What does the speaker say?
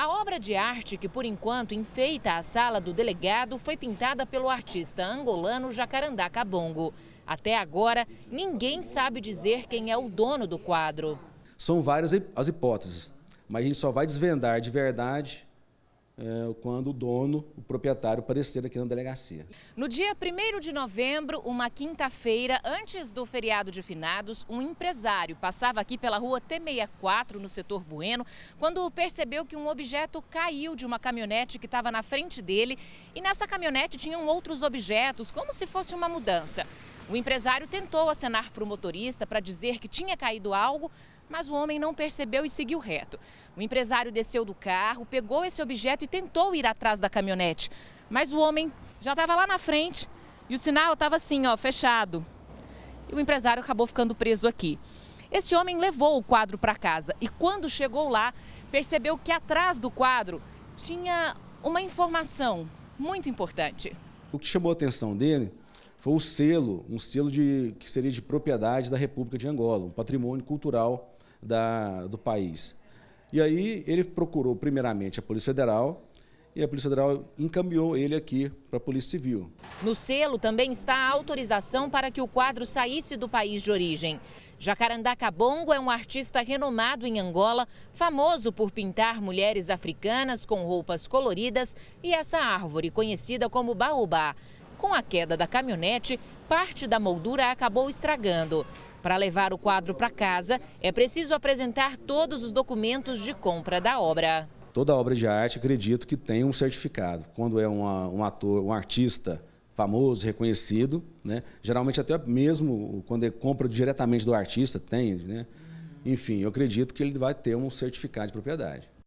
A obra de arte que, por enquanto, enfeita a sala do delegado foi pintada pelo artista angolano Jacarandá Cabongo. Até agora, ninguém sabe dizer quem é o dono do quadro. São várias as hipóteses, mas a gente só vai desvendar de verdade eh, quando o dono, o proprietário, aparecer aqui na delegacia. No dia 1 de novembro, uma quinta-feira, antes do feriado de finados, um empresário passava aqui pela rua T64, no setor Bueno, quando percebeu que um objeto caiu de uma caminhonete que estava na frente dele e nessa caminhonete tinham outros objetos, como se fosse uma mudança. O empresário tentou acenar para o motorista para dizer que tinha caído algo, mas o homem não percebeu e seguiu reto. O empresário desceu do carro, pegou esse objeto e tentou ir atrás da caminhonete, mas o homem já estava lá na frente e o sinal estava assim, ó, fechado. E o empresário acabou ficando preso aqui. Este homem levou o quadro para casa e quando chegou lá, percebeu que atrás do quadro tinha uma informação muito importante. O que chamou a atenção dele foi o selo, um selo de, que seria de propriedade da República de Angola, um patrimônio cultural da, do país. E aí ele procurou primeiramente a Polícia Federal e a Polícia Federal encaminhou ele aqui para a Polícia Civil. No selo também está a autorização para que o quadro saísse do país de origem. Jacarandá Cabongo é um artista renomado em Angola, famoso por pintar mulheres africanas com roupas coloridas e essa árvore conhecida como baobá. Com a queda da caminhonete, parte da moldura acabou estragando. Para levar o quadro para casa, é preciso apresentar todos os documentos de compra da obra. Toda obra de arte, acredito que tem um certificado. Quando é uma, um ator, um artista famoso, reconhecido, né? geralmente até mesmo quando ele compra diretamente do artista, tem, né? Enfim, eu acredito que ele vai ter um certificado de propriedade.